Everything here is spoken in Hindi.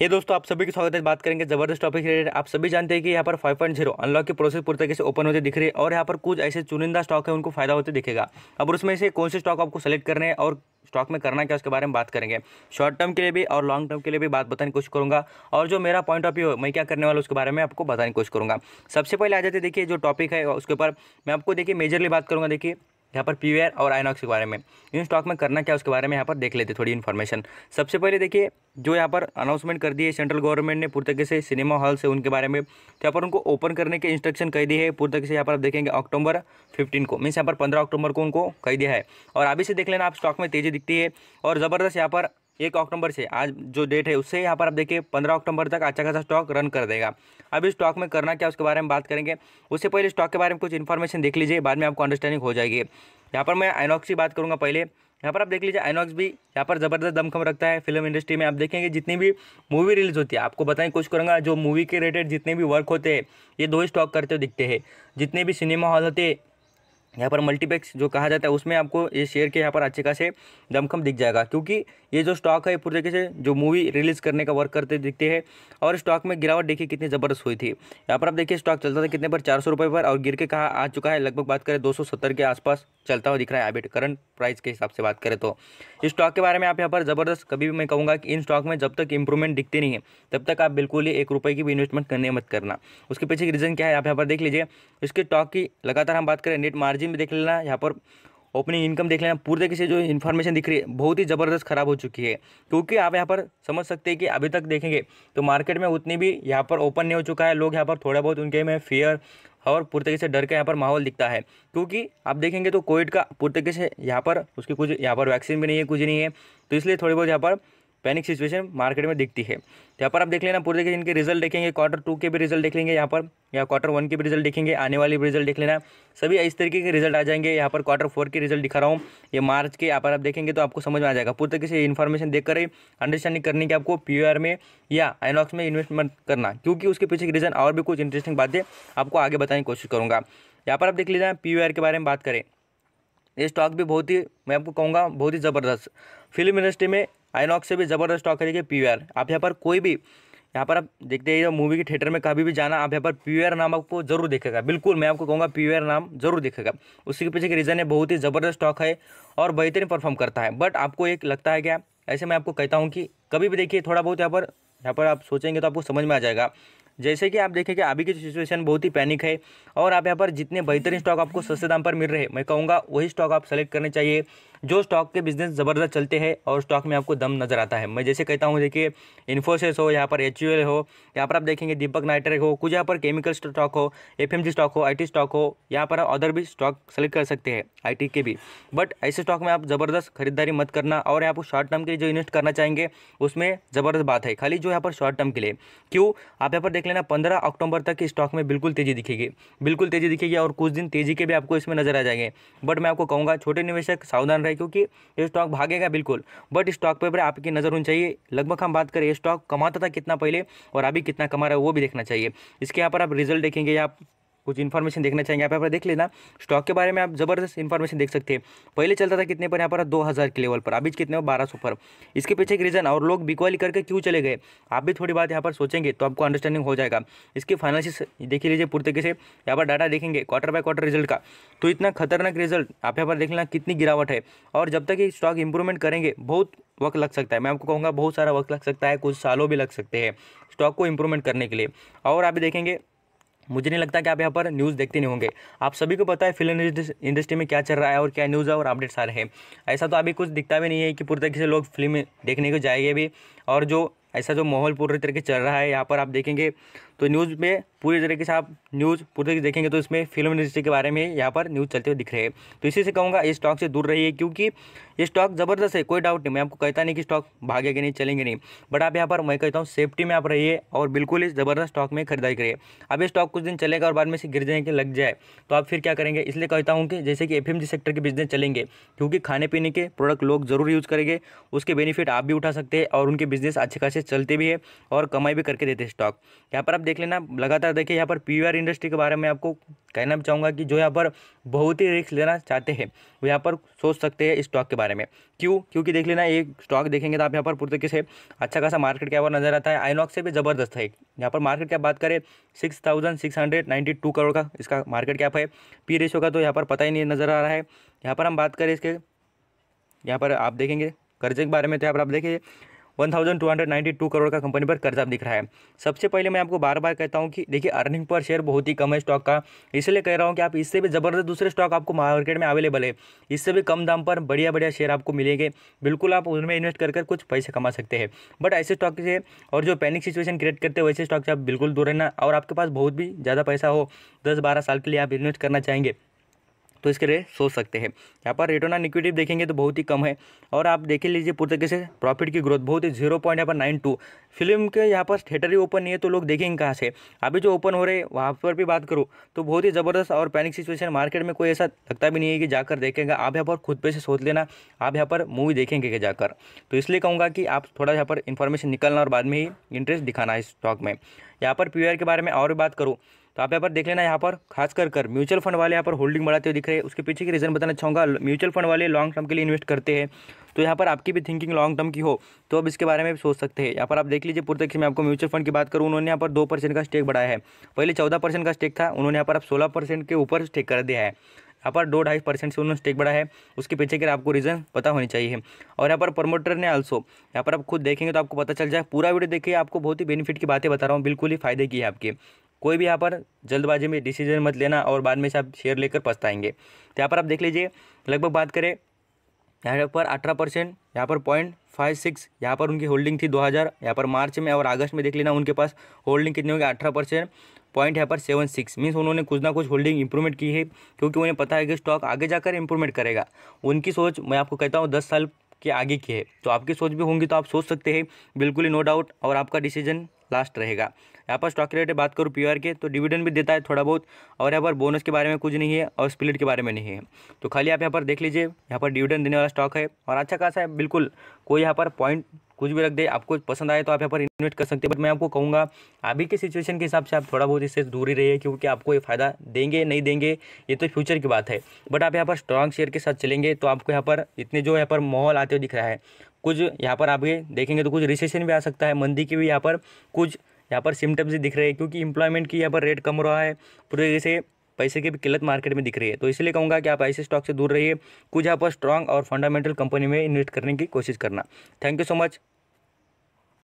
हे दोस्तों आप सभी की स्वागत है बात करेंगे जबरदस्त टॉपिक रिलेटेड आप सभी जानते हैं कि यहाँ पर 5.0 अनलॉक की प्रोसेस पूरी तरीके से ओपन होते दिख रही है और यहाँ पर कुछ ऐसे चुनिंदा स्टॉक है उनको फायदा होते दिखेगा अब उसमें से कौन से स्टॉक आपको सेलेक्ट करने हैं और स्टॉक में करना क्या उसके बारे में बात करेंगे शॉर्ट टर्म के लिए भी और लॉन्ग टर्म के लिए भी बात बताने की कोशिश करूँगा और जो मेरा पॉइंट ऑफ व्यू है मैं क्या करने वाला उसके बारे में आपको बताने की कोशिश करूँगा सबसे पहले आ जाते देखिए जो टॉपिक है उसके ऊपर मैं आपको देखिए मेजरली बात करूँगा देखिए यहाँ पर पी और आइनॉक्स के बारे में इन स्टॉक में करना क्या उसके बारे में यहाँ पर देख लेते थोड़ी इन्फॉर्मेशन सबसे पहले देखिए जो यहाँ पर अनाउंसमेंट कर दी है सेंट्रल गवर्नमेंट ने पूरी तरीके से सिनेमा हॉल से उनके बारे में तो यहाँ पर उनको ओपन करने के इंस्ट्रक्शन कह दिए है पूरी तरीके से यहाँ पर आप देखेंगे अक्टूबर फिफ्टीन को मीन्स यहाँ पर पंद्रह अक्टूबर को उनको कह दिया है और अभी से देख लेना आप स्टॉक में तेज़ी दिखती है और ज़बरदस्त यहाँ पर एक अक्टूबर से आज जो डेट है उससे यहाँ पर आप देखिए पंद्रह अक्टूबर तक अच्छा खासा स्टॉक रन कर देगा अब इस स्टॉक में करना क्या उसके बारे में बात करेंगे उससे पहले स्टॉक के बारे में कुछ इन्फॉर्मेशन देख लीजिए बाद में आपको अंडरस्टैंडिंग हो जाएगी यहाँ पर मैं आइनॉक्स की बात करूँगा पहले यहाँ पर आप देख लीजिए आइनॉक्स भी यहाँ पर ज़बरदस्त दमखम रखता है फिल्म इंडस्ट्री में आप देखेंगे जितनी भी मूवी रिलीज होती है आपको बताएं कुछ करूँगा जो मूवी के रिलेटेड जितने भी वर्क होते हैं ये दो ही स्टॉक करते हुए दिखते हैं जितने भी सिनेमा हॉल होते हैं यहाँ पर मल्टीपैक्स जो कहा जाता है उसमें आपको ये शेयर के यहाँ पर अच्छे खासे दमखम दिख जाएगा क्योंकि ये जो स्टॉक है पूरी तरीके से जो मूवी रिलीज़ करने का वर्क करते दिखते हैं और स्टॉक में गिरावट देखिए कितनी ज़बरदस्त हुई थी यहाँ पर आप देखिए स्टॉक चलता था कितने पर चार सौ रुपये पर और गिर के कहा आ चुका है लगभग बात करें दो सौ सत्तर के आसपास चलता हुआ दिख रहा है अभी करंट प्राइस के हिसाब से बात करें तो इस स्टॉक के बारे में आप यहाँ पर ज़बरदस्त कभी भी मैं कहूँगा कि इन स्टॉक में जब तक इंप्रूवमेंट दिखती नहीं है तब तक आप बिल्कुल ही एक रुपये की भी इन्वेस्टमेंट करने मत करना उसके पीछे रीज़न क्या है आप यहाँ पर देख लीजिए इसके स्टॉक की लगातार हम बात करें नेट मार्जिन मार्जिन भी देख लेना यहाँ पर ओपनिंग इनकम देख लेना पूरे तरीके से जो इन्फॉर्मेशन दिख रही है बहुत ही ज़बरदस्त खराब हो चुकी है क्योंकि आप यहाँ पर समझ सकते हैं कि अभी तक देखेंगे तो मार्केट में उतनी भी यहाँ पर ओपन नहीं हो चुका है लोग यहाँ पर थोड़ा बहुत उनके में फियर और पूरी तरीके से डर का यहाँ पर माहौल दिखता है क्योंकि आप देखेंगे तो कोविड का पूरी तरीके से यहाँ पर उसकी कुछ यहाँ पर वैक्सीन भी नहीं है कुछ नहीं है तो इसलिए थोड़ी बहुत यहाँ पर पैनिक सिचुएशन मार्केट में दिखती है यहाँ पर आप देख लेना पूरे देखिए इनके रिजल्ट देखेंगे क्वार्टर टू के भी रिजल्ट देख लेंगे यहाँ पर या क्वार्टर वन के भी रिजल्ट देखेंगे आने वाले भी रिजल्ट देख लेना सभी इस तरीके के रिजल्ट आ जाएंगे यहाँ पर क्वार्टर फोर के रिजल्ट दिखा रहा हूँ ये मार्च के यहाँ पर आप देखेंगे तो आपको समझ में आ जाएगा पूरे तरीके से इन्फॉर्मेशन देखकर ही अंडरस्टैंडिंग करने की आपको पी में या आइनॉक्स में इन्वेस्टमेंट करना क्योंकि उसके पीछे रीज़न और भी कुछ इंटरेस्टिंग बातें आपको आगे बताने की कोशिश करूँगा यहाँ पर आप देख लीजिए पी के बारे में बात करें ये स्टॉक भी बहुत ही मैं आपको कहूँगा बहुत ही ज़बरदस्त फिल्म इंडस्ट्री में आइनॉक्स से भी ज़बरदस्त स्टॉक करेगी पी आप यहाँ पर कोई भी यहाँ पर आप देखते हैं मूवी के थिएटर में कभी भी जाना आप यहाँ पर प्यूर नाम आपको जरूर देखेगा बिल्कुल मैं आपको कहूँगा प्यूर नाम जरूर देखेगा उसी के पीछे की रीज़न है बहुत ही ज़बरदस्त स्टॉक है और बेहतरीन परफॉर्म करता है बट आपको एक लगता है क्या ऐसे मैं आपको कहता हूँ कि कभी भी देखिए थोड़ा बहुत यहाँ पर यहाँ पर आप सोचेंगे तो आपको समझ में आ जाएगा जैसे कि आप देखेंगे कि अभी की सिचुएशन बहुत ही पैनिक है और आप यहाँ पर जितने बेहतरीन स्टॉक आपको सस्ते दाम पर मिल रहे हैं मैं कहूँगा वही स्टॉक आप सेलेक्ट करने चाहिए जो स्टॉक के बिजनेस ज़बरदस्त चलते हैं और स्टॉक में आपको दम नज़र आता है मैं जैसे कहता हूँ देखिए इन्फोसिस हो यहाँ पर एच हो यहाँ पर आप देखेंगे दीपक नाइट्रेक हो कुछ यहाँ पर केमिकल स्टॉक हो एफ स्टॉक हो आई स्टॉक हो यहाँ पर आप अदर भी स्टॉक सेलेक्ट कर सकते हैं आई के भी बट ऐसे स्टॉक में आप ज़बरदस्त खरीदारी मत करना और यहाँ पर शॉर्ट टर्म के लिए जो इन्वेस्ट करना चाहेंगे उसमें ज़बरदस्त बात है खाली जो यहाँ पर शॉर्ट टर्म के लिए क्यों आप यहाँ पर देख लेना पंद्रह अक्टूबर तक की स्टॉक में बिल्कुल तेज़ी दिखेगी बिल्कुल तेज़ी दिखेगी और कुछ दिन तेज़ी के भी आपको इसमें नज़र आ जाएंगे बट मैं आपको कहूँगा छोटे निवेशक सावधान रहे क्योंकि ये स्टॉक भागेगा बिल्कुल बट स्टॉक पर आपकी नज़र होनी चाहिए लगभग हम बात करें स्टॉक कमाता था कितना पहले और अभी कितना कमा रहा है वो भी देखना चाहिए इसके यहाँ पर आप रिजल्ट देखेंगे या कुछ इन्फॉर्मेशन देखना चाहेंगे यहाँ पर देख लेना स्टॉक के बारे में आप ज़बरदस्त इन्फॉर्मेशन देख सकते हैं पहले चलता था कितने पर यहाँ पर दो हज़ार के लेवल पर अभी कितने बारह सौ पर इसके पीछे एक रीज़न और लोग बिकवाली करके क्यों चले गए आप भी थोड़ी बात यहाँ पर सोचेंगे तो आपको अंडरस्टैंडिंग हो जाएगा इसके फाइनेंशियस देख लीजिए पूरी तरीके से यहाँ पर डाटा देखेंगे क्वार्टर बाय क्वार्टर रिजल्ट का तो इतना खतरनाक रिजल्ट आप यहाँ पर देख लेना कितनी गिरावट है और जब तक ये स्टॉक इंप्रूवमेंट करेंगे बहुत वक्त लग सकता है मैं आपको कहूँगा बहुत सारा वक्त लग सकता है कुछ सालों भी लग सकते हैं स्टॉक को इम्प्रूवमेंट करने के लिए और आप देखेंगे मुझे नहीं लगता कि आप यहाँ पर न्यूज़ देखते नहीं होंगे आप सभी को पता है फिल्म इंडस्ट्री में क्या चल रहा है और क्या न्यूज़ है और अपडेट्स आ रहे हैं ऐसा तो अभी कुछ दिखता भी नहीं है कि पूरी तरीके से लोग फिल्म देखने को जाएंगे भी और जो ऐसा जो माहौल पूरे तरीके चल रहा है यहाँ पर आप देखेंगे तो न्यूज़ में पूरी तरीके से आप न्यूज़ पूरी तरीके देखेंगे तो इसमें फिल्म इंडस्ट्री के बारे में यहाँ पर न्यूज़ चलते हुए दिख रहे हैं तो इसी से कहूँगा इस स्टॉक से दूर रहिए क्योंकि ये स्टॉक ज़बरदस्त है कोई डाउट नहीं मैं आपको कहता नहीं कि स्टॉक भागेगा नहीं चलेंगे नहीं बट आप यहाँ पर मैं कहता हूँ सेफ्टी में आप रहिए और बिल्कुल इस ज़बरदस्त स्टॉक में खरीदारी करिए अब ये स्टॉक कुछ दिन चलेगा और बाद में से गिर जाएंगे लग जाए तो आप फिर क्या करेंगे इसलिए कहता हूँ कि जैसे कि एफ सेक्टर के बिजनेस चलेंगे क्योंकि खाने पीने के प्रोडक्ट लोग ज़रूर यूज़ करेंगे उसके बेनिफिट आप भी उठा सकते हैं और उनके बिजनेस अच्छे खासे चलते भी है और कमाई भी करके देते हैं स्टॉक यहाँ पर आप देख लेना लगातार देखिए यहाँ पर पी इंडस्ट्री के बारे में आपको कहना चाहूँगा कि जो यहाँ पर बहुत ही रिस्क लेना चाहते हैं वो यहाँ पर सोच सकते हैं स्टॉक के बारे में क्यों क्योंकि देख लेना एक स्टॉक देखेंगे तो आप यहाँ पर पूरे तरीके से अच्छा खासा मार्केट कैप नजर आता है आइनॉक्स से भी ज़बरदस्त है यहाँ पर मार्केट क्या बात करें six thousand six hundred ninety two crore का इसका मार्केट कैप है पी रेशो का तो यहाँ पर पता ही नहीं नज़र आ रहा है यहाँ पर हम बात करें इसके यहाँ पर आप देखेंगे कर्जे के बारे में तो यहाँ पर आप देखेंगे 1,292 करोड़ का कंपनी पर कर्जा दिख रहा है सबसे पहले मैं आपको बार बार कहता हूँ कि देखिए अर्निंग पर शेयर बहुत ही कम है स्टॉक का इसलिए कह रहा हूँ कि आप इससे भी ज़बरदस्त दूसरे स्टॉक आपको मार्केट में अवेलेबल है इससे भी कम दाम पर बढ़िया बढ़िया शेयर आपको मिलेंगे बिल्कुल आप उनमें इन्वेस्ट कर कुछ पैसे कमा सकते हैं बट ऐसे स्टॉक से और जो पैनिक सिचुएशन क्रिएट करते हैं वैसे स्टॉक से आप बिल्कुल दूर रहना और आपके पास बहुत भी ज़्यादा पैसा हो दस बारह साल के लिए आप इन्वेस्ट करना चाहेंगे तो इसके लिए सोच सकते हैं यहाँ पर रिटर्न ऑन इक्विटी देखेंगे तो बहुत ही कम है और आप देख लीजिए पूरी तरीके से प्रॉफिट की ग्रोथ बहुत ही जीरो पॉइंट यहाँ पर नाइन टू फिल्म के यहाँ पर थिएटर ही ओपन नहीं है तो लोग देखेंगे कहाँ से अभी जो ओपन हो रहे वहाँ पर भी बात करूँ तो बहुत ही ज़बरदस्त और पैनिक सिचुएशन मार्केट में कोई ऐसा लगता भी नहीं है कि जाकर देखेंगे आप यहाँ पर खुद पे से सोच लेना आप यहाँ पर मूवी देखेंगे कि जाकर तो इसलिए कहूँगा कि आप थोड़ा यहाँ पर इन्फॉर्मेशन निकलना और बाद में ही इंटरेस्ट दिखाना है स्टॉक में यहाँ पर पी के बारे में और भी बात करूँ तो आप यहाँ पर देख लेना यहाँ पर खास कर कर म्यूचुअल फंड वाले यहाँ पर होल्डिंग बढ़ाते हुए दिख रहे हैं उसके पीछे की रीज़न बताना चाहूँगा म्यूचुअल फंड वाले लॉन्ग टर्म के लिए इन्वेस्ट करते हैं तो यहाँ पर आपकी भी थिंकिंग लॉन्ग टर्म की हो तो अब इसके बारे में भी सोच सकते हैं यहाँ पर आप देख लीजिए पूरे तरीके मैं आपको म्यूचुअल फंड की बात करूँ उन्होंने यहाँ पर दो परसेंट का स्टेक बढ़ाया है पहले चौदह परसेंट का स्टेक था उन्होंने यहाँ पर आप सोलह परसेंट के ऊपर स्टेक कर दिया है यहाँ पर दो ढाई परसेंट से उन्होंने स्टेक बढ़ा है उसके पीछे के आपको रीज़न पता होनी चाहिए और यहाँ पर प्रमोटर ने आल्सो यहाँ पर आप खुद देखेंगे तो आपको पता चल जाए पूरा वीडियो देखिए आपको बहुत ही बेनिफिट की बातें बता रहा हूँ बिल्कुल ही फायदे की है आपके कोई भी यहाँ पर जल्दबाजी में डिसीजन मत लेना और बाद में से आप शेयर लेकर पछताएंगे तो यहाँ पर आप देख लीजिए लगभग बात करें यहाँ पर अठारह परसेंट यहाँ पर पॉइंट फाइव सिक्स यहाँ पर उनकी होल्डिंग थी दो हज़ार यहाँ पर मार्च में और अगस्त में देख लेना उनके पास होल्डिंग कितनी होगी अठारह परसेंट पॉइंट यहाँ पर सेवन सिक्स मीन्स उन्होंने कुछ ना कुछ होल्डिंग इंप्रूवमेंट की है क्योंकि उन्हें पता है कि स्टॉक आगे जाकर इंप्रूवमेंट करेगा उनकी सोच मैं आपको कहता हूँ दस साल के आगे की है तो आपकी सोच भी होंगी तो आप सोच सकते हैं बिल्कुल ही नो डाउट और आपका डिसीजन लास्ट रहेगा यहाँ पर स्टॉक रेट बात करूँ पीआर के तो डिविडेंड भी देता है थोड़ा बहुत और यहाँ पर बोनस के बारे में कुछ नहीं है और स्प्लिट के बारे में नहीं है तो खाली आप यहाँ पर देख लीजिए यहाँ पर डिविडेंड देने वाला स्टॉक है और अच्छा खासा है बिल्कुल कोई यहाँ पर पॉइंट कुछ भी रख दे आपको पसंद आए तो आप यहाँ पर इन्वेस्ट कर सकते हैं बट मैं आपको कहूँगा अभी के सिचुएशन के हिसाब से आप थोड़ा बहुत इससे दूरी रहिए क्योंकि आपको ये फ़ायदा देंगे नहीं देंगे ये तो फ्यूचर की बात है बट आप यहाँ पर स्ट्रांग शेयर के साथ चलेंगे तो आपको यहाँ पर इतने जो यहाँ पर माहौल आते हुए दिख रहा है कुछ यहाँ पर आप ये देखेंगे तो कुछ रिसेशन भी आ सकता है मंदी की भी यहाँ पर कुछ यहाँ पर सिम्टम्स दिख रहे हैं क्योंकि एम्प्लॉयमेंट की यहाँ पर रेट कम रहा है पूरे जैसे पैसे की भी किल्लत मार्केट में दिख रही है तो इसलिए कहूँगा कि आप ऐसे स्टॉक से दूर रहिए कुछ आप स्ट्रॉन्ग और फंडामेंटल कंपनी में इन्वेस्ट करने की कोशिश करना थैंक यू सो मच